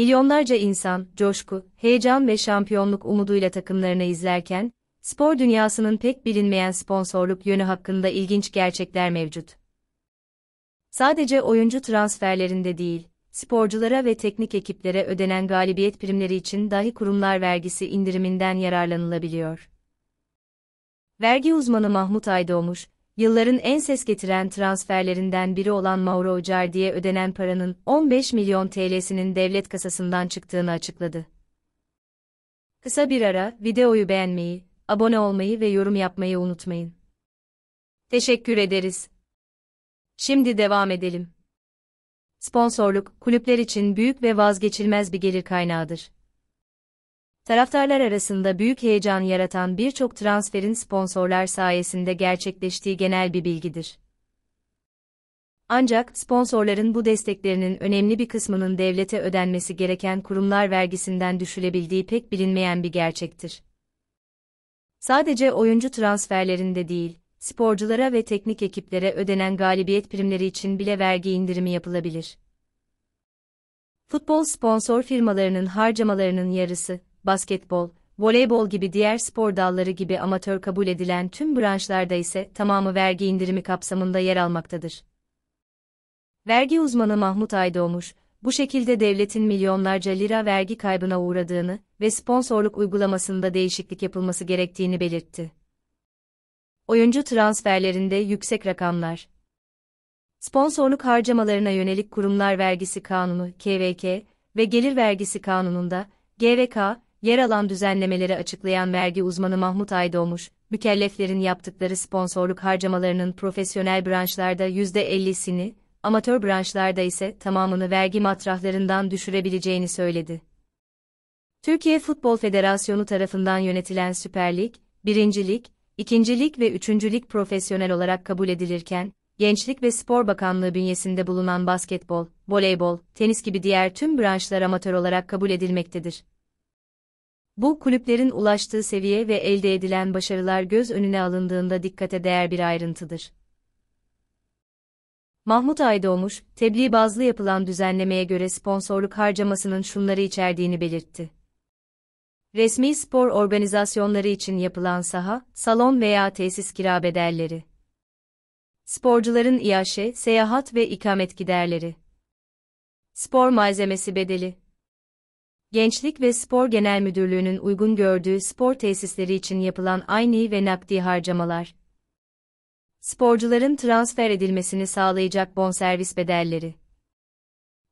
Milyonlarca insan, coşku, heyecan ve şampiyonluk umuduyla takımlarını izlerken, spor dünyasının pek bilinmeyen sponsorluk yönü hakkında ilginç gerçekler mevcut. Sadece oyuncu transferlerinde değil, sporculara ve teknik ekiplere ödenen galibiyet primleri için dahi kurumlar vergisi indiriminden yararlanılabiliyor. Vergi uzmanı Mahmut Aydoğmuş, yılların en ses getiren transferlerinden biri olan Mauro Icardi'ye ödenen paranın 15 milyon TL'sinin devlet kasasından çıktığını açıkladı. Kısa bir ara, videoyu beğenmeyi, abone olmayı ve yorum yapmayı unutmayın. Teşekkür ederiz. Şimdi devam edelim. Sponsorluk, kulüpler için büyük ve vazgeçilmez bir gelir kaynağıdır. Taraftarlar arasında büyük heyecan yaratan birçok transferin sponsorlar sayesinde gerçekleştiği genel bir bilgidir. Ancak sponsorların bu desteklerinin önemli bir kısmının devlete ödenmesi gereken kurumlar vergisinden düşülebildiği pek bilinmeyen bir gerçektir. Sadece oyuncu transferlerinde değil, sporculara ve teknik ekiplere ödenen galibiyet primleri için bile vergi indirimi yapılabilir. Futbol sponsor firmalarının harcamalarının yarısı, basketbol, voleybol gibi diğer spor dalları gibi amatör kabul edilen tüm branşlarda ise tamamı vergi indirimi kapsamında yer almaktadır. Vergi uzmanı Mahmut Aydoğmuş, bu şekilde devletin milyonlarca lira vergi kaybına uğradığını ve sponsorluk uygulamasında değişiklik yapılması gerektiğini belirtti. Oyuncu transferlerinde yüksek rakamlar. Sponsorluk harcamalarına yönelik kurumlar vergisi kanunu KVK ve gelir vergisi kanununda GVK yer alan düzenlemeleri açıklayan vergi uzmanı Mahmut Aydoğmuş, mükelleflerin yaptıkları sponsorluk harcamalarının profesyonel branşlarda %50'sini, amatör branşlarda ise tamamını vergi matrahlarından düşürebileceğini söyledi. Türkiye Futbol Federasyonu tarafından yönetilen Süper Lig, Birincilik, ikincilik ve Üçüncülük profesyonel olarak kabul edilirken, Gençlik ve Spor Bakanlığı bünyesinde bulunan basketbol, voleybol, tenis gibi diğer tüm branşlar amatör olarak kabul edilmektedir. Bu kulüplerin ulaştığı seviye ve elde edilen başarılar göz önüne alındığında dikkate değer bir ayrıntıdır. Mahmut Aydoğmuş, tebliğ bazlı yapılan düzenlemeye göre sponsorluk harcamasının şunları içerdiğini belirtti. Resmi spor organizasyonları için yapılan saha, salon veya tesis kira bedelleri. Sporcuların iaşe, seyahat ve ikamet giderleri. Spor malzemesi bedeli. Gençlik ve Spor Genel Müdürlüğü'nün uygun gördüğü spor tesisleri için yapılan aynı ve nakdi harcamalar. Sporcuların transfer edilmesini sağlayacak bonservis bedelleri.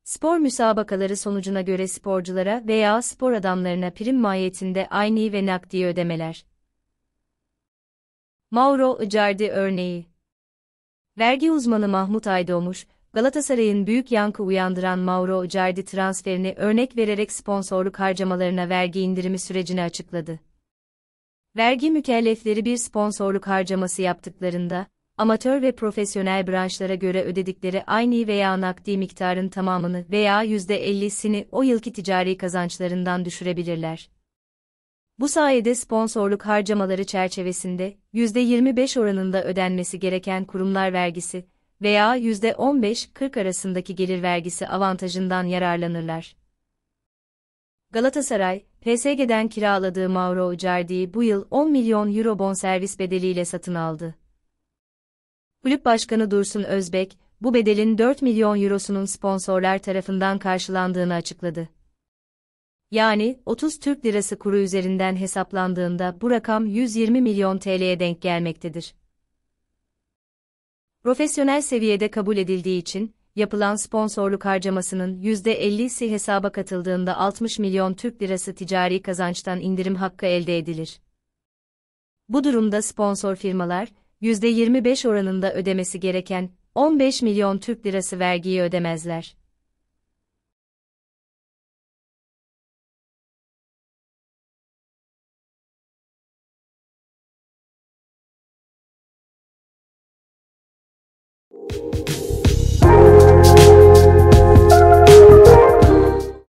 Spor müsabakaları sonucuna göre sporculara veya spor adamlarına prim mahiyetinde aynı ve nakdi ödemeler. Mauro Icardi örneği Vergi uzmanı Mahmut Aydoğmuş, Galatasaray'ın büyük yankı uyandıran Mauro Icardi transferini örnek vererek sponsorluk harcamalarına vergi indirimi sürecini açıkladı. Vergi mükellefleri bir sponsorluk harcaması yaptıklarında, amatör ve profesyonel branşlara göre ödedikleri aynı veya nakdi miktarın tamamını veya %50'sini o yılki ticari kazançlarından düşürebilirler. Bu sayede sponsorluk harcamaları çerçevesinde %25 oranında ödenmesi gereken kurumlar vergisi, veya %15-40 arasındaki gelir vergisi avantajından yararlanırlar. Galatasaray, PSG'den kiraladığı Mauro Icardi'yi bu yıl 10 milyon euro bonservis bedeliyle satın aldı. Kulüp Başkanı Dursun Özbek, bu bedelin 4 milyon eurosunun sponsorlar tarafından karşılandığını açıkladı. Yani 30 Türk lirası kuru üzerinden hesaplandığında bu rakam 120 milyon TL'ye denk gelmektedir. Profesyonel seviyede kabul edildiği için, yapılan sponsorluk harcamasının %50'si hesaba katıldığında 60 milyon Türk lirası ticari kazançtan indirim hakkı elde edilir. Bu durumda sponsor firmalar, %25 oranında ödemesi gereken 15 milyon Türk lirası vergiyi ödemezler. you.